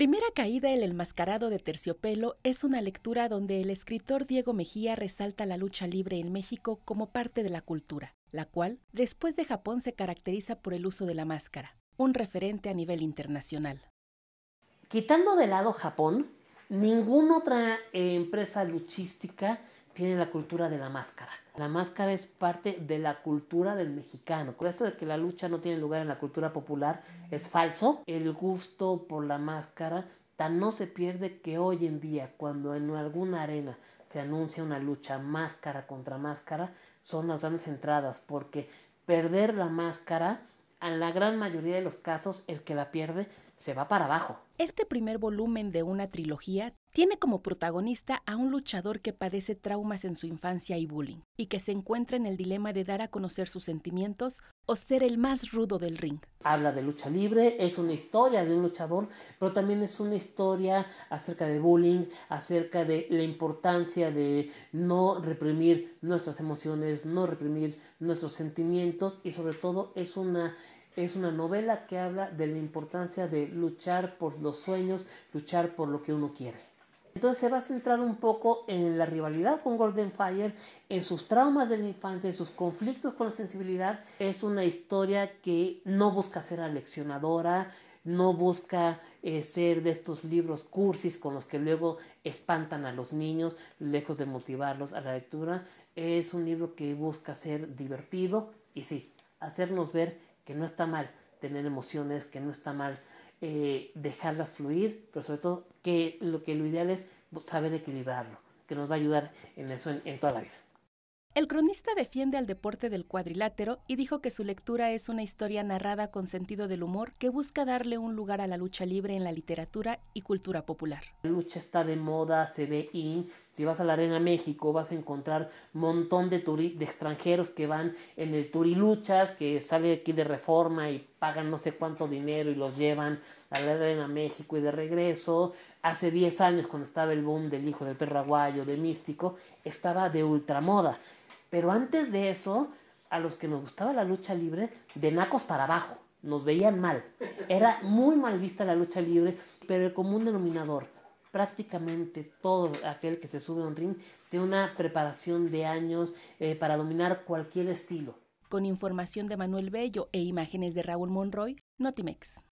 Primera caída El enmascarado de terciopelo es una lectura donde el escritor Diego Mejía resalta la lucha libre en México como parte de la cultura, la cual, después de Japón, se caracteriza por el uso de la máscara, un referente a nivel internacional. Quitando de lado Japón, ninguna otra empresa luchística tiene la cultura de la máscara. La máscara es parte de la cultura del mexicano. Con esto de que la lucha no tiene lugar en la cultura popular es falso. El gusto por la máscara tan no se pierde que hoy en día, cuando en alguna arena se anuncia una lucha máscara contra máscara, son las grandes entradas, porque perder la máscara, en la gran mayoría de los casos, el que la pierde se va para abajo. Este primer volumen de una trilogía tiene como protagonista a un luchador que padece traumas en su infancia y bullying, y que se encuentra en el dilema de dar a conocer sus sentimientos o ser el más rudo del ring. Habla de lucha libre, es una historia de un luchador, pero también es una historia acerca de bullying, acerca de la importancia de no reprimir nuestras emociones, no reprimir nuestros sentimientos y sobre todo es una es una novela que habla de la importancia de luchar por los sueños, luchar por lo que uno quiere. Entonces se va a centrar un poco en la rivalidad con Golden Fire, en sus traumas de la infancia, en sus conflictos con la sensibilidad. Es una historia que no busca ser aleccionadora, no busca eh, ser de estos libros cursis con los que luego espantan a los niños, lejos de motivarlos a la lectura. Es un libro que busca ser divertido y sí, hacernos ver que no está mal tener emociones, que no está mal eh, dejarlas fluir, pero sobre todo que lo que lo ideal es saber equilibrarlo, que nos va a ayudar en en toda la vida. El cronista defiende al deporte del cuadrilátero y dijo que su lectura es una historia narrada con sentido del humor que busca darle un lugar a la lucha libre en la literatura y cultura popular. La lucha está de moda, se ve y Si vas a la Arena México vas a encontrar un montón de, extranjeros que van en el Turiluchas, que sale aquí de reforma y pagan no sé cuánto dinero y los llevan a la Arena México y de regreso. Hace 10 años cuando estaba el boom del Hijo del Perraguayo, de Místico, estaba de ultramoda pero antes de eso, a los que nos gustaba la lucha libre, de nacos para abajo, nos veían mal. Era muy mal vista la lucha libre, pero el común denominador, prácticamente todo aquel que se sube a un ring tiene una preparación de años eh, para dominar cualquier estilo. Con información de Manuel Bello e imágenes de Raúl Monroy, Notimex.